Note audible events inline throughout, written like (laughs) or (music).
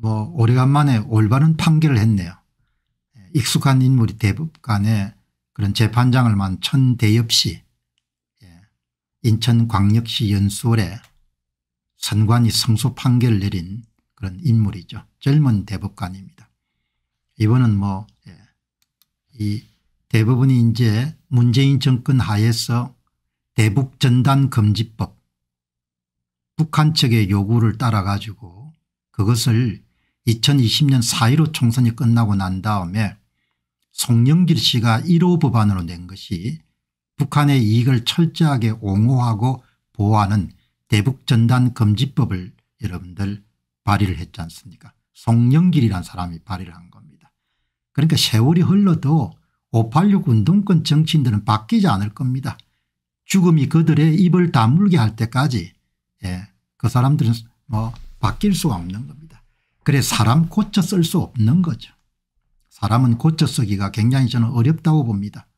뭐 오래간만에 올바른 판결을 했네요. 익숙한 인물이 대법관에 그런 재판장을 만 천대엽 씨 예, 인천광역시 연수원에 선관위 성소 판결을 내린 그런 인물이죠. 젊은 대법관입니다. 이번은 뭐이 예, 대법원이 이제 문재인 정권 하에서 대북전단금지법 북한 측의 요구를 따라 가지고 그것을 2020년 4.15 총선이 끝나고 난 다음에 송영길 씨가 1호 법안으로 낸 것이 북한의 이익을 철저하게 옹호하고 보호하는 대북전단 금지법을 여러분들 발의를 했지 않습니까 송영길이라는 사람이 발의를 한 겁니다. 그러니까 세월이 흘러도 586 운동권 정치인들은 바뀌지 않을 겁니다. 죽음이 그들의 입을 다물게 할 때까지 예, 그 사람들은 뭐 바뀔 수가 없는 겁니다. 그래 사람 고쳐 쓸 수 없는 거죠. 사람은 고쳐 쓰기가 굉장히 저는 어렵다고 봅니다.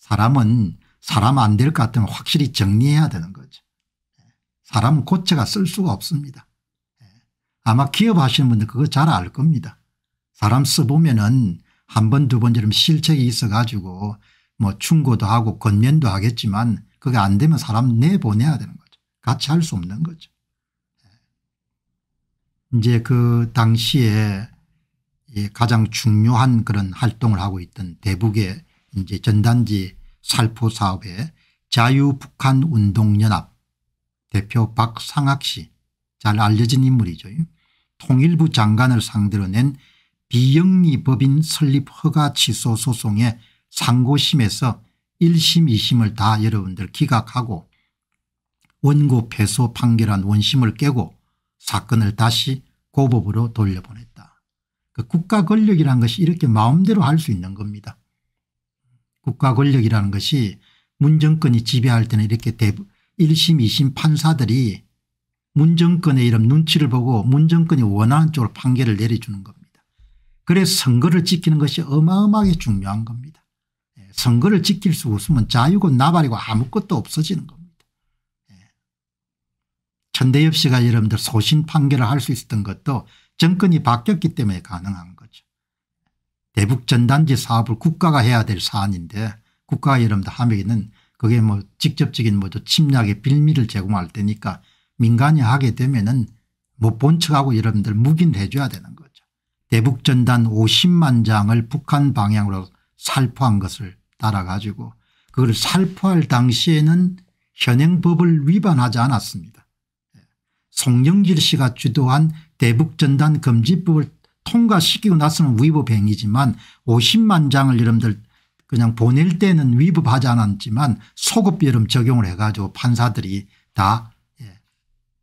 사람은 사람 안 될 것 같으면 확실히 정리해야 되는 거죠. 사람 은 고쳐가 쓸 수가 없습니다. 아마 기업하시는 분들 그거 잘 알 겁니다. 사람 써보면은 한 번, 두 번처럼 실책이 있어 가지고 뭐 충고도 하고 건면도 하겠지만 그게 안 되면 사람 내보내야 되는 거죠. 같이 할 수 없는 거죠. 이제 그 당시에 가장 중요한 그런 활동을 하고 있던 대북의 이제 전단지 살포 사업에 자유북한 운동연합 대표 박상학 씨 잘 알려진 인물이죠. 통일부 장관을 상대로 낸 비영리 법인 설립 허가 취소 소송의 상고심에서 1심 2심을 다 여러분들 기각하고 원고 패소 판결한 원심을 깨고 사건을 다시 고법으로 돌려보냈다. 그 국가 권력이라는 것이 이렇게 마음대로 할 수 있는 겁니다. 국가 권력이라는 것이 문정권이 지배할 때는 이렇게 대 1심 2심 판사들이 문정권의 이런 눈치를 보고 문정권이 원하는 쪽으로 판결을 내려주는 겁니다. 그래서 선거를 지키는 것이 어마어마하게 중요한 겁니다. 예, 선거를 지킬 수 없으면 자유고 나발이고 아무것도 없어지는 겁니다. 천대엽 씨가 여러분들 소신 판결을 할 수 있었던 것도 정권이 바뀌었기 때문에 가능한 거죠. 대북 전단지 사업을 국가가 해야 될 사안인데 국가 여러분들 함에 그게 뭐 직접적인 뭐죠 침략의 빌미를 제공할 때니까 민간이 하게 되면은 못본 척하고 여러분들 묵인해 줘야 되는 거죠. 대북 전단 50만 장을 북한 방향으로 살포한 것을 따라 가지고 그걸 살포할 당시에는 현행법을 위반하지 않았습니다. 송영길 씨가 주도한 대북전단 금지법을 통과시키고 나서는 위법 행위지만 50만 장을 여러분들 그냥 보낼 때는 위법하지 않았지만 소급 여름 적용을 해가지고 판사들이 다 예,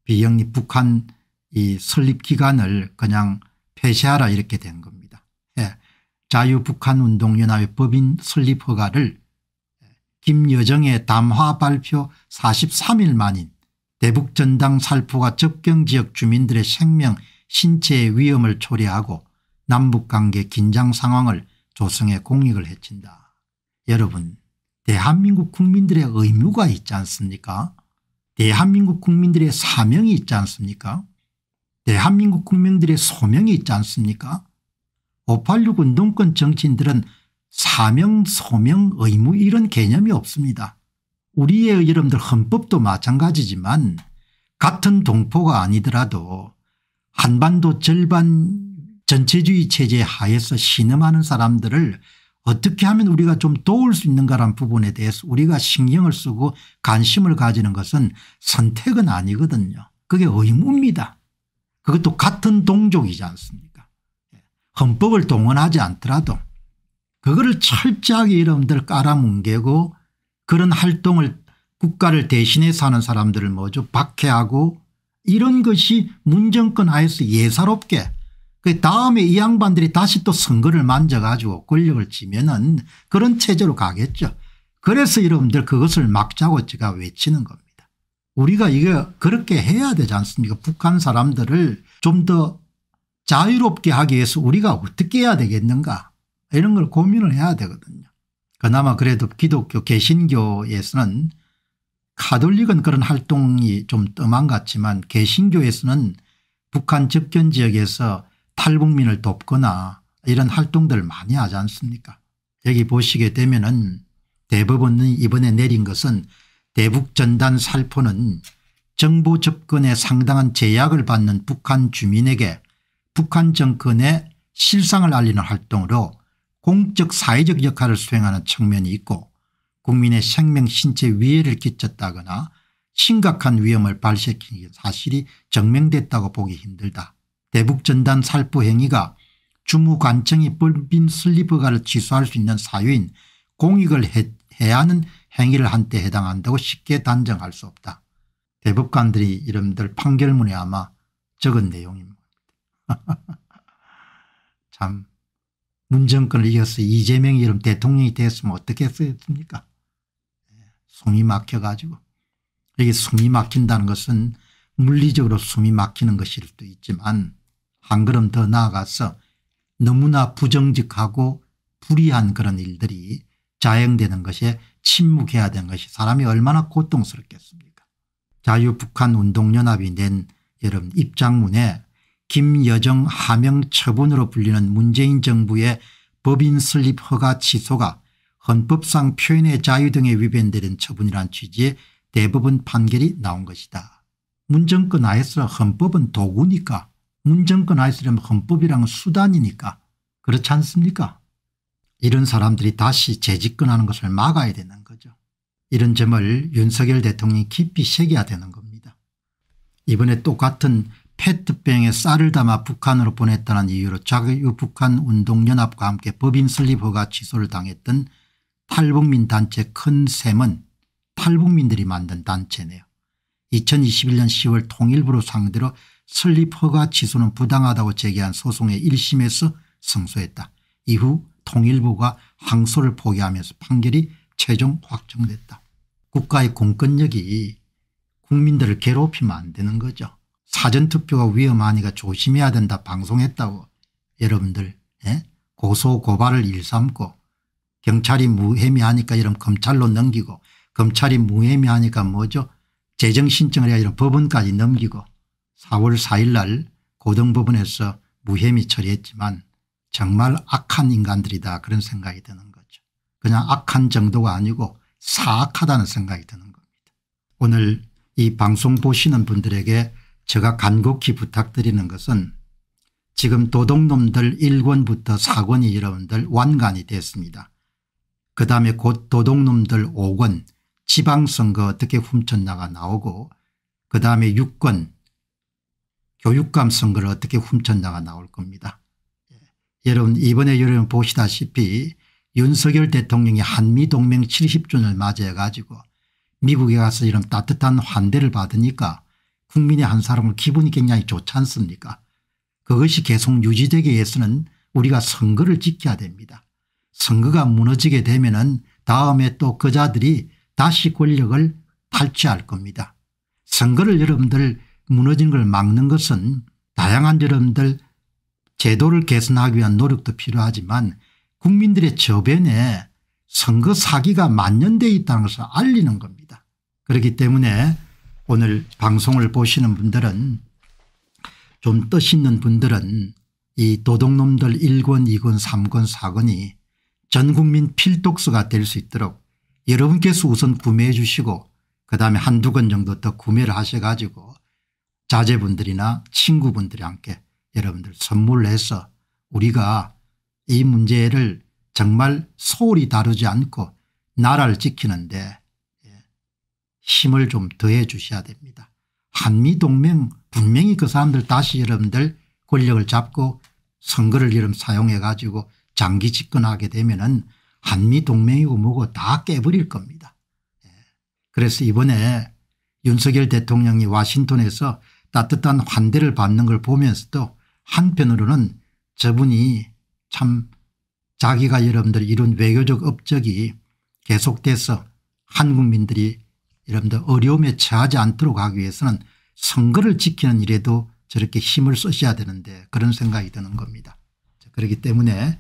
비영리 북한 이 설립 기간을 그냥 폐쇄하라 이렇게 된 겁니다. 예. 자유북한운동연합의 법인 설립 허가를 예, 김여정의 담화 발표 43일 만인 대북전당 살포가 접경지역 주민들의 생명 신체의 위험을 초래하고 남북관계 긴장 상황을 조성해 공익을 해친다. 여러분 대한민국 국민들의 의무가 있지 않습니까 대한민국 국민들의 사명이 있지 않습니까 대한민국 국민들의 소명이 있지 않습니까 586 운동권 정치인들은 사명 소명 의무 이런 개념이 없습니다. 우리의 여러분들 헌법도 마찬가지지만 같은 동포가 아니더라도 한반도 절반 전체주의 체제 하에서 신음하는 사람들을 어떻게 하면 우리가 좀 도울 수 있는가라는 부분에 대해서 우리가 신경을 쓰고 관심을 가지는 것은 선택은 아니거든요. 그게 의무입니다. 그것도 같은 동족이지 않습니까 예. 헌법을 동원하지 않더라도 그거를 철저하게 여러분들 깔아뭉개고 그런 활동을 국가를 대신해사는 사람들을 뭐죠 박해하고 이런 것이 문정권 하에서 예사롭게 그 다음에 이 양반들이 다시 또 선거를 만져가지고 권력을 쥐면은 그런 체제로 가겠죠. 그래서 여러분들 그것을 막자고 제가 외치는 겁니다. 우리가 이거 그렇게 해야 되지 않습니까 북한 사람들을 좀 더 자유롭게 하기 위해서 우리가 어떻게 해야 되겠는가 이런 걸 고민을 해야 되거든요. 그나마 그래도 기독교 개신교에서는 카톨릭은 그런 활동이 좀 뜸한 것 같지만 개신교에서는 북한 접견 지역에서 탈북민을 돕거나 이런 활동들 많이 하지 않습니까 여기 보시게 되면 은 대법원이 이번에 내린 것은 대북전단 살포는 정보 접근에 상당한 제약을 받는 북한 주민에게 북한 정권의 실상을 알리는 활동으로 공적 사회적 역할을 수행하는 측면이 있고 국민의 생명 신체 위해를 끼쳤다거나 심각한 위험을 발생시킨 사실이 증명됐다고 보기 힘들다. 대북전단 살포 행위가 주무관청이 벌빈 슬리퍼가를 취소할 수 있는 사유인 공익을 해, 해야 하는 행위를 한때 해당한다고 쉽게 단정할 수 없다. 대법관들이 이름들 판결문에 아마 적은 내용입니다. (laughs) 참 문정권을 이겨서 이재명이 이런 대통령이 됐으면 어떻게 했습니까 숨이 막혀가지고 이게 숨이 막힌다는 것은 물리적으로 숨이 막히는 것일 수도 있지만 한 걸음 더 나아가서 너무나 부정직하고 불의한 그런 일들이 자행되는 것에 침묵해야 되는 것이 사람이 얼마나 고통스럽겠습니까 자유북한 운동연합이 낸 여러분 입장문에 김여정 하명 처분으로 불리는 문재인 정부의 법인 설립 허가 취소가 헌법상 표현의 자유 등에 위반되는 처분이란 취지의 대법원 판결이 나온 것이다. 문정권 아이에서 헌법은 도구니까 문정권 하에서는 헌법이랑 수단이니까 그렇지 않습니까 이런 사람들이 다시 재집권하는 것을 막아야 되는 거죠. 이런 점을 윤석열 대통령이 깊이 새겨야 되는 겁니다. 이번에 똑같은 페트병에 쌀을 담아 북한으로 보냈다는 이유로 자유북한 운동연합과 함께 법인 설립 허가 취소를 당했던 탈북민 단체 큰샘은 탈북민들이 만든 단체네요. 2021년 10월 통일부로 상대로 설립 허가 취소는 부당하다고 제기한 소송의 1심에서 승소했다. 이후 통일부가 항소를 포기하면서 판결이 최종 확정됐다. 국가의 공권력이 국민들을 괴롭히면 안 되는 거죠. 사전투표가 위험하니까 조심해야 된다 방송했다고 여러분들 예? 고소고발을 일삼고 경찰이 무혐의하니까 이런 검찰로 넘기고 검찰이 무혐의하니까 뭐죠 재정신청을 해야 이런 법원까지 넘기고 4월 4일 날 고등법원에서 무혐의 처리했지만 정말 악한 인간들이다 그런 생각이 드는 거죠. 그냥 악한 정도가 아니고 사악하다는 생각이 드는 겁니다. 오늘 이 방송 보시는 분들에게 제가 간곡히 부탁드리는 것은 지금 도둑놈들 1권부터 4권이 여러분들 완간이 됐습니다. 그 다음에 곧 도둑놈들 5권 지방선거 어떻게 훔쳤나가 나오고 그 다음에 6권 교육감 선거를 어떻게 훔쳤나가 나올 겁니다. 예. 여러분 이번에 여러분 보시다시피 윤석열 대통령이 한미동맹 70주년을 맞이해 가지고 미국에 가서 이런 따뜻한 환대를 받으니까 국민의 한 사람을 기분이 굉장히 좋지 않습니까 그것이 계속 유지되기 위해서는 우리가 선거를 지켜야 됩니다. 선거가 무너지게 되면 은 다음에 또 그자들이 다시 권력을 탈취할 겁니다. 선거를 여러분들 무너진 걸 막는 것은 다양한 여러분들 제도를 개선하기 위한 노력도 필요하지만 국민들의 저변에 선거 사기가 만연되어 있다는 것을 알리는 겁니다. 그렇기 때문에 오늘 방송을 보시는 분들은 좀뜻 있는 분들은 이 도둑놈들 1권 2권 3권 4권이 전국민 필독서가 될 수 있도록 여러분께서 우선 구매해 주시고 그다음에 한두 권 정도 더 구매를 하셔 가지고 자제분들이나 친구분들이 함께 여러분들 선물해서 우리가 이 문제를 정말 소홀히 다루지 않고 나라를 지키는데 힘을 좀 더해 주셔야 됩니다. 한미동맹 분명히 그 사람들 다시 여러분들 권력을 잡고 선거를 이름 사용해 가지고 장기 집권하게 되면 은 한미동맹이고 뭐고 다 깨버릴 겁니다. 예. 그래서 이번에 윤석열 대통령이 와싱턴에서 따뜻한 환대를 받는 걸 보면서도 한편으로는 저분이 참 자기가 여러분들 이룬 외교적 업적이 계속돼서 한국민들이 여러분들 어려움에 처하지 않도록 하기 위해서는 선거를 지키는 일에도 저렇게 힘을 쓰셔야 되는데 그런 생각이 드는 겁니다. 그렇기 때문에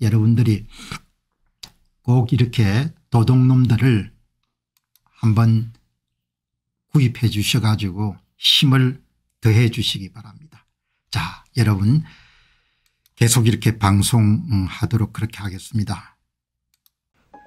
여러분들이 꼭 이렇게 도둑놈들을 한번 구입해 주셔 가지고 힘을 더해 주시기 바랍니다. 자 여러분 계속 이렇게 방송하도록 그렇게 하겠습니다.